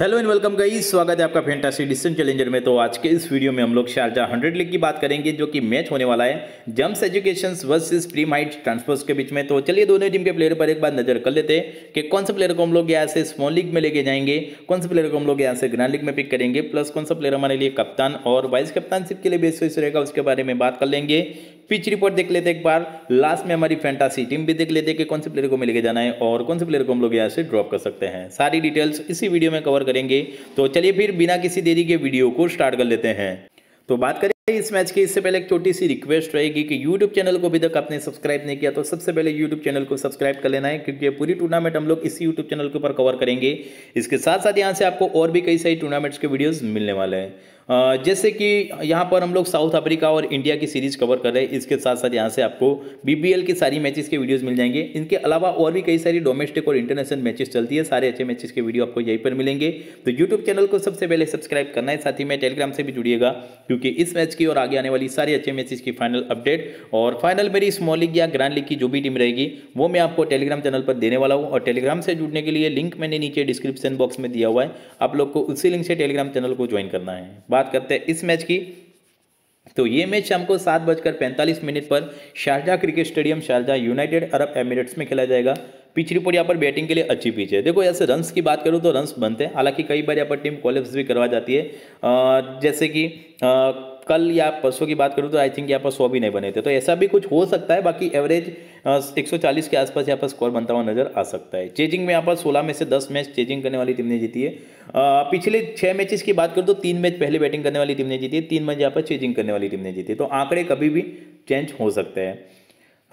hello and welcome गई स्वागत है आपका फेंटासी डिस्टेंस चैलेंजर में तो आज के इस वीडियो में हम लोग शारजा 100 लीग की बात करेंगे जो कि मैच होने वाला है Gems education versus pre might transfers के बीच में तो चलिए दोनों टीम के प्लेयर पर एक बार नजर कर लेते हैं कि कौन से प्लेयर को हम लोग यहाँ से स्मॉल लीग में लेके जाएंगे कौन से प्लेयर को हम लोग यहाँ से ग्रैंड लीग में पिक करेंगे प्लस कौन सा प्लेयर हमारे लिए कप्तान और वाइस कप्तानशिप के लिए बेस्ट रहेगा उसके बारे में बात कर लेंगे पिच रिपोर्ट देख लेते एक बार लास्ट में हमारी फैंटासी टीम भी देख लेते हैं कि कौन से प्लेयर को मिलेगा जाना है और कौन से प्लेयर को हम लोग यहाँ से ड्रॉप कर सकते हैं सारी डिटेल्स इसी वीडियो में कवर करेंगे तो चलिए फिर बिना किसी देरी के वीडियो को स्टार्ट कर लेते हैं तो बात करें इस मैच की इससे पहले एक छोटी सी रिक्वेस्ट रहेगी कि यूट्यूब चैनल को अभी तक आपने सब्सक्राइब नहीं किया तो सबसे पहले यूट्यूब चैनल को सब्सक्राइब कर लेना है क्योंकि पूरी टूर्नामेंट हम लोग इसी यूट्यूब चैनल के ऊपर कवर करेंगे इसके साथ साथ यहाँ से आपको और भी कई सारी टूर्नामेंट्स के वीडियोज़ मिलने वाले हैं जैसे कि यहाँ पर हम लोग साउथ अफ्रीका और इंडिया की सीरीज कवर कर रहे हैं इसके साथ साथ यहाँ से आपको बीपीएल की सारी मैचेस के वीडियोस मिल जाएंगे इनके अलावा और भी कई सारी डोमेस्टिक और इंटरनेशनल मैचेस चलती है सारे अच्छे मैचेस के वीडियो आपको यहीं पर मिलेंगे तो यूट्यूब चैनल को सबसे पहले सब्सक्राइब करना है साथ ही मैं टेलीग्राम से भी जुड़िएगा क्योंकि इस मैच की और आगे आने वाली सारी अच्छे मैचेज की फाइनल अपडेट और फाइनल मेरी स्मॉल लीग या ग्रांड लीग की जो भी टीम रहेगी वो मैं आपको टेलीग्राम चैनल पर देने वाला हूँ और टेलीग्राम से जुड़ने के लिए लिंक मैंने नीचे डिस्क्रिप्शन बॉक्स में दिया हुआ है आप लोग को उसी लिंक से टेलीग्राम चैनल को ज्वाइन करना है बात करते हैं इस मैच की तो ये मैच हमको सात बजकर पैंतालीस मिनट पर Sharjah cricket stadium Sharjah United Arab Emirates में खेला जाएगा पिच रिपोर्ट यहाँ पर बैटिंग के लिए अच्छी पिच है देखो ऐसे रन्स की बात करूँ तो रन्स बनते हैं हालांकि कई बार यहाँ पर टीम कॉलेप्स भी करवा जाती है जैसे कि कल या परसों की बात करूँ तो आई थिंक यहाँ पर सौ भी नहीं बने थे तो ऐसा भी कुछ हो सकता है बाकी एवरेज 140 के आसपास यहाँ पर स्कोर बनता हुआ नजर आ सकता है चेजिंग में यहाँ पर 16 में से 10 मैच चेजिंग करने वाली टीम ने जीती है पिछले छः मैचेस की बात करूँ तो तीन मैच पहले बैटिंग करने वाली टीम ने जीती है तीन मैच यहाँ पर चेजिंग करने वाली टीम ने जीती है तो आंकड़े कभी भी चेंज हो सकते हैं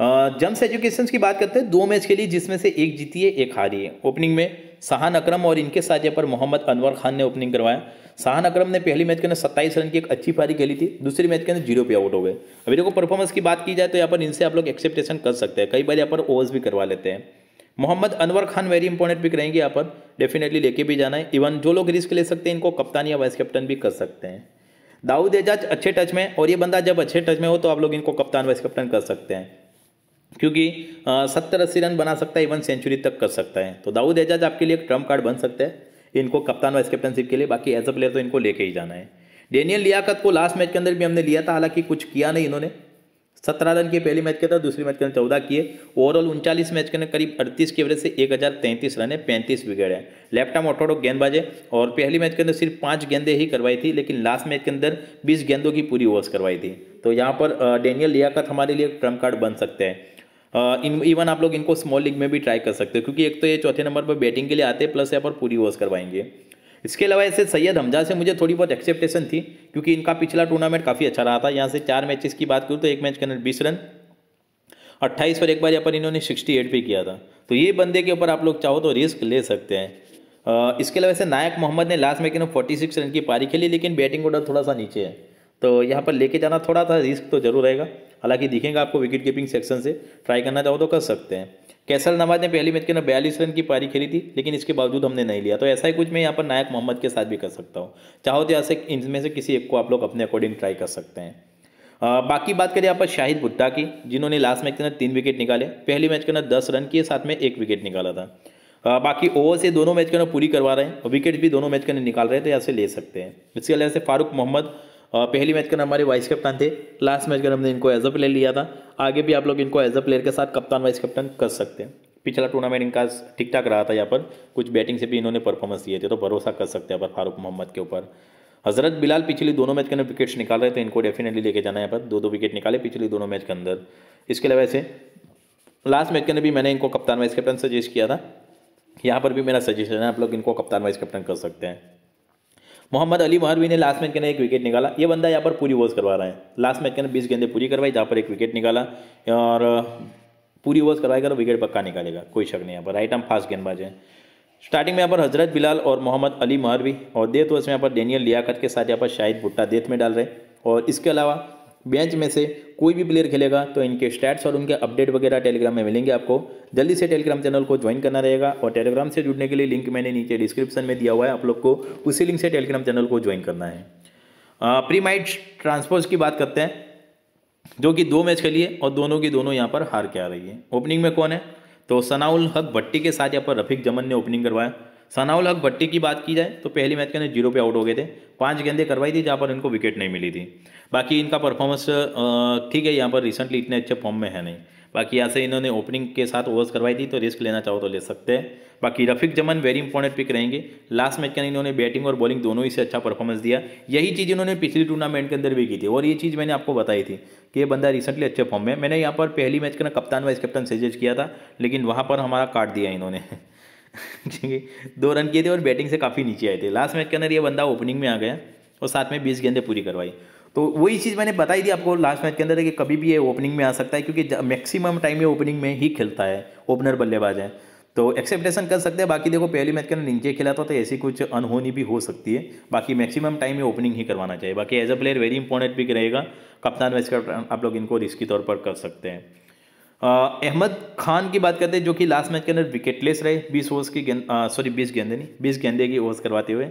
जम्स एजुकेशन की बात करते हैं दो मैच खेली जिसमें से एक जीती है एक हारी है ओपनिंग में शाहान अक्रम और इनके साथ यहाँ पर मोहम्मद अनवर खान ने ओपनिंग करवाया शाहान अक्रम ने पहली मैच के अंदर सत्ताईस रन की एक अच्छी पारी खेली थी दूसरी मैच के अंदर जीरो पे आउट हो गए अभी देखो परफॉर्मेंस की बात की जाए तो यहाँ पर इनसे आप लोग एक्सेप्टेशन कर सकते हैं कई बार यहाँ पर ओवर्स भी करवा लेते हैं Mohammad Anwar Khan very important pick रहेंगे यहाँ पर डेफिनेटली लेके भी जाना है इवन जो लोग रिस्क ले सकते हैं इनको कप्तान या वाइस कैप्टन भी कर सकते हैं दाऊद एजाज अच्छे टच में और ये बंदा जब अच्छे टच में हो तो आप लोग इनको कप्तान वाइस कैप्टन कर सकते हैं क्योंकि सत्तर अस्सी रन बना सकता है इवन सेंचुरी तक कर सकता है तो दाऊद एजाज आपके लिए एक ट्रम्प कार्ड बन सकता है इनको कप्तान वाइस कैप्टनशिप के लिए बाकी एज अ प्लेयर तो इनको लेके ही जाना है डेनियल लियाकत को लास्ट मैच के अंदर भी हमने लिया था हालांकि कुछ किया नहीं इन्होंने सत्रह रन के पहले मैच के अंदर दूसरी मैच के अंदर चौदह किए ओवरऑल उनचालीस मैच के अंदर करीब अड़तीस की एवरेज से एक हज़ार तैंतीस रन है पैंतीस विकेट है लेफ्ट आर्म ऑटोडो गेंदबाजे और पहली मैच के अंदर सिर्फ पाँच गेंदें ही करवाई थी लेकिन लास्ट मैच के अंदर बीस गेंदों की पूरी ओवर्स करवाई थी तो यहाँ पर डेनियल लियाकत हमारे लिए ट्रम्प कार्ड बन सकते हैं इन इवन आप लोग इनको स्मॉल लीग में भी ट्राई कर सकते हो क्योंकि एक तो ये चौथे नंबर पर बैटिंग के लिए आते हैं प्लस यहाँ पर पूरी ओवर्स करवाएंगे इसके अलावा ऐसे सैयद हमजा से मुझे थोड़ी बहुत एक्सेप्टेशन थी क्योंकि इनका पिछला टूर्नामेंट काफ़ी अच्छा रहा था यहाँ से चार मैचेस की बात करूँ तो एक मैच के अंदर बीस रन अट्ठाईस पर एक बार यहाँ पर इन्होंने सिक्सटी एट भी किया था तो ये बंदे के ऊपर आप लोग चाहो तो रिस्क ले सकते हैं इसके अलावा ऐसे नायक मोहम्मद ने लास्ट में फोर्टी सिक्स रन की पारी खेली लेकिन बैटिंग ऑर्डर थोड़ा सा नीचे है तो यहाँ पर लेके जाना थोड़ा सा रिस्क तो जरूर रहेगा हालांकि दिखेगा आपको विकेट कीपिंग सेक्शन से ट्राई करना चाहो तो कर सकते हैं कैसल नवाज ने पहली मैच के अंदर बयालीस रन की पारी खेली थी लेकिन इसके बावजूद हमने नहीं लिया तो ऐसा ही कुछ मैं यहाँ पर नायक मोहम्मद के साथ भी कर सकता हूँ चाहो तो ऐसे इनमें से किसी एक को आप लोग अपने अकॉर्डिंग ट्राई कर सकते हैं आ, बाकी बात करें यहाँ पर शाहिद भुट्टा की जिन्होंने लास्ट मैच के अंदर तीन विकेट निकाले पहली मैच के अंदर दस रन किए साथ में एक विकेट निकाला था आ, बाकी ओवर से दोनों मैच के अंदर पूरी करवा रहे हैं और विकेट भी दोनों मैच के अंदर निकाल रहे हैं तो यहाँ ले सकते हैं इसके अलावा से फारूक मोहम्मद और पहली मैच का नाम हमारे वाइस कप्तान थे लास्ट मैच का हमने इनको एज अ प्लेयर लिया था आगे भी आप लोग इनको एज अ प्लेयर के साथ कप्तान वाइस कप्तान कर सकते हैं पिछला टूर्नामेंट इनका ठीक ठाक रहा था यहाँ पर कुछ बैटिंग से भी इन्होंने परफॉर्मेंस दिए थे तो भरोसा कर सकते हैं पर फारूक मोहम्मद के ऊपर हजरत बिलाल पिछली दोनों मैच के अंदर विकेट्स निकाल रहे थे इनको डेफिनेटली लेके जाना है पर दो दो विकेट निकाले पिछली दोनों मैच के अंदर इसके अलावा ऐसे लास्ट मैच के अंदर भी मैंने इनको कप्तान वाइस कप्टन सजेस्ट किया था यहाँ पर भी मेरा सजेशन है आप लोग इनको कप्तान वाइस कैप्टन कर सकते हैं मोहम्मद अली महरवी ने लास्ट मैच के अंदर एक विकेट निकाला ये बंदा यहाँ पर पूरी ओवर्स करवा रहा है लास्ट मैच के अंदर बीस गेंदे पूरी करवाई जहाँ पर एक विकेट निकाला और पूरी ओवर्स करवाएगा तो विकेट पक्का निकालेगा कोई शक नहीं यहाँ पर राइट आर्म फास्ट गेंदबाज है स्टार्टिंग में यहाँ पर हजरत बिलाल और मोहम्मद अली महरवी और देथ वर्ष में यहाँ पर डेनियल लियाकत के साथ यहाँ पर शाहिद भुट्टा देथ में डाल रहे और इसके अलावा बेंच में से कोई भी प्लेयर खेलेगा तो इनके स्टैट्स और उनके अपडेट वगैरह टेलीग्राम में मिलेंगे आपको जल्दी से टेलीग्राम चैनल को ज्वाइन करना रहेगा और टेलीग्राम से जुड़ने के लिए लिंक मैंने नीचे डिस्क्रिप्शन में दिया हुआ है आप लोग को उसी लिंक से टेलीग्राम चैनल को ज्वाइन करना है प्रीमाइट ट्रांसपोर्ट की बात करते हैं जो कि दो मैच खेलिए और दोनों की दोनों यहाँ पर हार के आ रही है ओपनिंग में कौन है तो सनाउल हक भट्टी के साथ यहाँ पर रफीक जमन ने ओपनिंग करवाया सनाउल हक भट्टी की बात की जाए तो पहली मैच के अंदर जीरो पे आउट हो गए थे पांच गेंदे करवाई थी जहाँ पर इनको विकेट नहीं मिली थी बाकी इनका परफॉर्मेंस ठीक है यहाँ पर रिसेंटली इतने अच्छे फॉर्म में है नहीं बाकी यहाँ से इन्होंने ओपनिंग के साथ ओवर्स करवाई थी तो रिस्क लेना चाहो तो ले सकते हैं बाकी Rafiq Zaman very important pick रहेंगे लास्ट मैच के अंदर इन्होंने बैटिंग और बॉलिंग दोनों ही से अच्छा परफॉर्मेंस दिया यही चीज़ इन्होंने पिछली टूर्नामेंट के अंदर भी की थी और ये चीज़ मैंने आपको बताई थी कि ये बंदा रिसेंटली अच्छे फॉर्म में मैंने यहाँ पर पहली मैच के ना कप्तान वाइस कप्तान सजेस्ट किया था लेकिन वहाँ पर हमारा कार्ड दिया इन्होंने ठीक है दो रन किए थे और बैटिंग से काफ़ी नीचे आए थे लास्ट मैच के अंदर ये बंदा ओपनिंग में आ गया और साथ में बीस गेंदें पूरी करवाई तो वही चीज़ मैंने बताई थी आपको लास्ट मैच के अंदर कि कभी भी ये ओपनिंग में आ सकता है क्योंकि मैक्सिमम टाइम ये ओपनिंग में ही खेलता है ओपनर बल्लेबाज है तो एक्सेप्टेशन कर सकते हैं बाकी देखो पहली मैच के अंदर नीचे खेला था तो ऐसी कुछ अनहोनी भी हो सकती है बाकी मैक्सिमम टाइम ये ओपनिंग ही करवाना चाहिए बाकी as a player very important भी रहेगा कप्तान वैसे आप लोग इनको रिस्क के तौर पर कर सकते हैं अहमद खान की बात करते हैं जो कि लास्ट मैच के अंदर विकेटलेस रहे बीस ओवर्स की गेंद सॉरी बीस गेंदे नहीं बीस गेंदे की ओवर्स करवाते हुए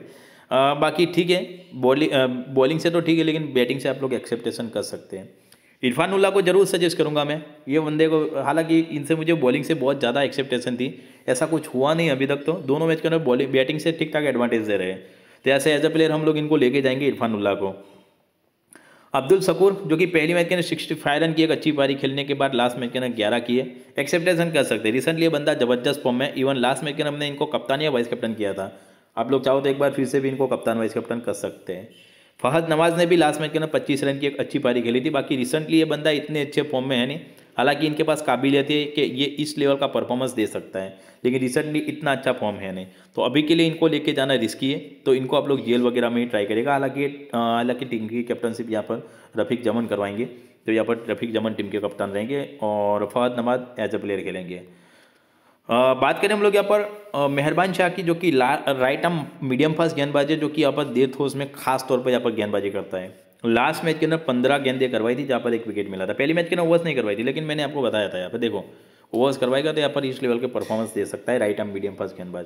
आ, बाकी ठीक है बॉलिंग बॉलिंग से तो ठीक है लेकिन बैटिंग से आप लोग एक्सेप्टेशन कर सकते हैं इरफान उल्ला को जरूर सजेस्ट करूंगा मैं ये बंदे को हालांकि इनसे मुझे बॉलिंग से बहुत ज़्यादा एक्सेप्टेशन थी ऐसा कुछ हुआ नहीं अभी तक तो दोनों मैच के अंदर बॉलिंग बैटिंग से ठीक ठाक एडवांटेज दे रहे हैं तो ऐसे एज ए प्लेयर हम लोग इनको लेके जाएंगे इरफान उल्ला को अब्दुल सकूर जो कि पहली मैच के अंदर सिक्सटी फाइव रन की एक अच्छी पारी खेलने के बाद लास्ट मैच के अंदर ग्यारह किए एक्सेप्टेशन कर सकते हैं रिसेंटली ये बंदा जबरदस्त फॉर्म है इवन लास्ट मैच के अंदर हमने इनको कप्तान या वाइस कैप्टन किया था आप लोग चाहो तो एक बार फिर से भी इनको कप्तान वाइस कैप्टन कर सकते हैं फहद नवाज ने भी लास्ट मैच के अंदर पच्चीस रन की एक अच्छी पारी खेली थी बाकी रिसेंटली ये बंदा इतने अच्छे फॉर्म में है नहीं हालांकि इनके पास काबिलियत है कि ये इस लेवल का परफॉर्मेंस दे सकता है लेकिन रिसेंटली इतना अच्छा फॉर्म है नहीं तो अभी के लिए इनको लेके जाना रिस्की है तो इनको आप लोग जेल वगैरह में ही ट्राई करेगा हालांकि हालांकि टीम की कैप्टनशिप यहाँ पर रफीक जमन करवाएंगे तो यहाँ पर रफीक जमन टीम के कप्तान रहेंगे और फवाद नमाज एज ए प्लेयर खेलेंगे बात करें हम लोग यहाँ पर मेहरबान शाह की जो कि राइट आर्म मीडियम फास्ट गेंदबाजी जो कि यहाँ पर देर थोस में खास तौर पर यहाँ पर गेंदबाजी करता है लास्ट मैच के अंदर पंद्रह गेंदें करवाई थी जहाँ पर एक विकेट मिला था पहली मैच के अंदर ओवर्स नहीं करवाई थी लेकिन मैंने आपको बताया था यहाँ पर देखो ओवर्स करवाएगा तो यहाँ पर इस लेवल के परफॉर्मेंस दे सकता है राइट आर्म मीडियम फास्ट गेंदबाज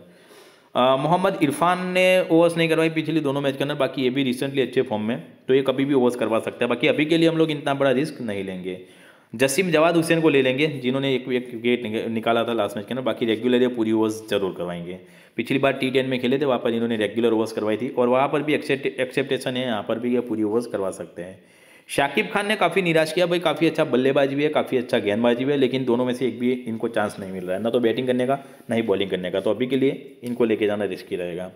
मोहम्मद इरफान ने ओवर्स नहीं करवाई पिछली दोनों मैच के अंदर बाकी ये भी रिसेंटली अच्छे फॉर्म में तो ये कभी भी ओवर्स करवा सकता है बाकी अभी के लिए हम लोग इतना बड़ा रिस्क नहीं लेंगे जसीम जवाद हुसैन को ले लेंगे जिन्होंने एक एक विकेट निकाला था लास्ट मैच के अंदर बाकी रेगुलर या पूरी ओवर्स जरूर करवाएंगे पिछली बार टी टेन में खेले थे वहाँ पर इन्होंने रेगुलर ओवर्स करवाई थी और वहाँ पर भी एक्सेप्टेशन है यहाँ पर भी ये पूरी ओवर्स करवा सकते हैं शाकिब खान ने काफ़ी निराश किया भाई काफ़ी अच्छा बल्लेबाजी भी है काफ़ी अच्छा गेंदबाजी भी है लेकिन दोनों में से एक भी इनको चांस नहीं मिल रहा है ना तो बैटिंग करने का ना ही बॉलिंग करने का तो अभी के लिए इनको लेके जाना रिस्की रहेगा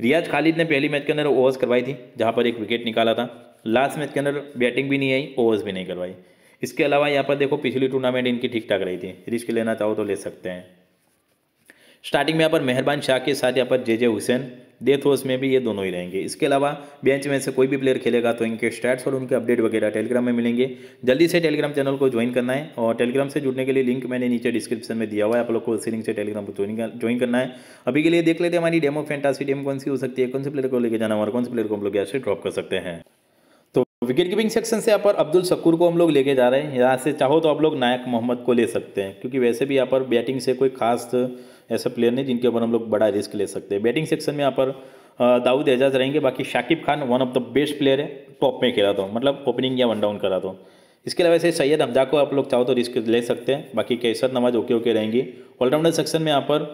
रियाज खालिद ने पहली मैच के अंदर ओवर्स करवाई थी जहाँ पर एक विकेट निकाला था लास्ट मैच के अंदर बैटिंग भी नहीं आई ओवर्स भी नहीं करवाई इसके अलावा यहाँ पर देखो पिछली टूर्नामेंट इनकी ठीक ठाक रही थी रिस्क लेना चाहो तो ले सकते हैं स्टार्टिंग में यहाँ पर मेहरबान शाह के साथ यहाँ पर जे जे हुसैन डेथ होस में भी ये दोनों ही रहेंगे इसके अलावा बेंच में से कोई भी प्लेयर खेलेगा तो इनके स्टैट्स और उनके अपडेट वगैरह टेलीग्राम में मिलेंगे जल्दी से टेलीग्राम चैनल को ज्वाइन करना है और टेलीग्राम से जुड़ने के लिए लिंक मैंने नीचे डिस्क्रिप्शन में दिया हुआ है आप लोग को उसी लिंक से टेलीग्राम को ज्वाइन करना है अभी के लिए देख लेते हैं हमारी डेमो फैंटासी टीम कौन सी हो सकती है कौन से प्लेयर को लेकर जाना हमारे कौन से प्लेयर को हम लोग यहाँ से ड्रॉप कर सकते हैं विकेट कीपिंग सेक्शन से यहाँ पर अब्दुल शकूर को हम लोग लेके जा रहे हैं यहाँ से चाहो तो आप लोग नायक मोहम्मद को ले सकते हैं क्योंकि वैसे भी यहाँ पर बैटिंग से कोई खास ऐसा प्लेयर नहीं जिनके ऊपर हम लोग बड़ा रिस्क ले सकते हैं बैटिंग सेक्शन में यहाँ पर दाऊद एजाज रहेंगे बाकी Shakib Khan one of the best player है टॉप में खेला था मतलब ओपनिंग या वन डाउन करा था इसके अलावा से सैयद हमजा को आप लोग चाहो तो रिस्क ले सकते हैं बाकी कैसर नमाज ओके ओके रहेंगी ऑलराउंडर सेक्शन में यहाँ पर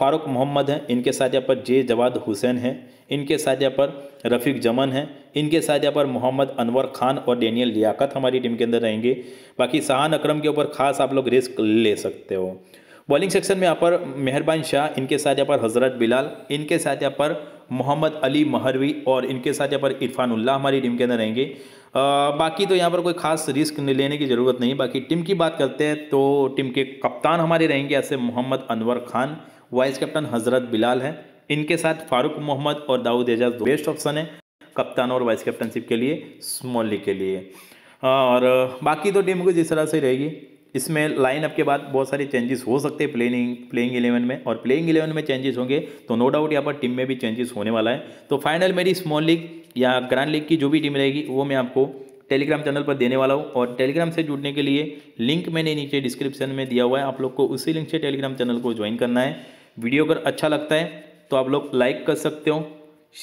फारूक मोहम्मद हैं इनके साथ यहाँ पर जे जवाद हुसैन हैं इनके साथ यहाँ पर रफ़ीक जमन हैं इनके साथ यहाँ पर मोहम्मद अनवर खान और डेनियल लियाकत हमारी टीम के अंदर रहेंगे बाकी सहान अक्रम के ऊपर खास आप लोग रिस्क ले सकते हो बॉलिंग सेक्शन में यहाँ पर मेहरबान शाह इनके साथ यहाँ पर हज़रत बिलाल इनके साथ यहाँ पर मोहम्मद अली महरवी और इनके साथ यहाँ पर उल्ला हमारी टीम के अंदर रहेंगे बाकी तो यहाँ पर कोई खास रिस्क लेने की ज़रूरत नहीं बाकी टीम की बात करते हैं तो टीम के कप्तान हमारे रहेंगे ऐसे मोहम्मद अनवर खान वाइस कैप्टन हजरत बिलाल हैं इनके साथ फारूक मोहम्मद और दाऊद एजाज बेस्ट ऑप्शन है कप्तान और वाइस कैप्टनशिप के लिए स्मॉल लीग के लिए और बाकी तो टीम को जिस तरह से रहेगी इसमें लाइनअप के बाद बहुत सारे चेंजेस हो सकते हैं प्लेइंग प्लेइंग इलेवन में और प्लेइंग इलेवन में चेंजेस होंगे तो नो डाउट यहाँ पर टीम में भी चेंजेस होने वाला है तो फाइनल मेरी स्मॉल लीग या ग्रांड लीग की जो भी टीम रहेगी वो मैं आपको टेलीग्राम चैनल पर देने वाला हूँ और टेलीग्राम से जुड़ने के लिए लिंक मैंने नीचे डिस्क्रिप्शन में दिया हुआ है आप लोग को उसी लिंक से टेलीग्राम चैनल को ज्वाइन करना है वीडियो अगर अच्छा लगता है तो आप लोग लाइक कर सकते हो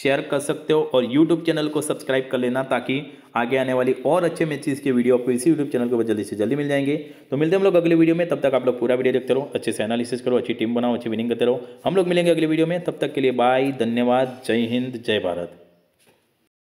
शेयर कर सकते हो और यूट्यूब चैनल को सब्सक्राइब कर लेना ताकि आगे आने वाली और अच्छे मैचेस के वीडियो आपको इसी यूट्यूब चैनल के ऊपर जल्दी से जल्दी मिल जाएंगे तो मिलते हैं हम लोग अगले वीडियो में तब तक आप लोग पूरा वीडियो देखते रहो अच्छे से एनालिसिस करो अच्छी टीम बनाओ अच्छी विनिंग करते रहो हम लोग मिलेंगे अगले वीडियो में तब तक के लिए बाय धन्यवाद जय हिंद जय भारत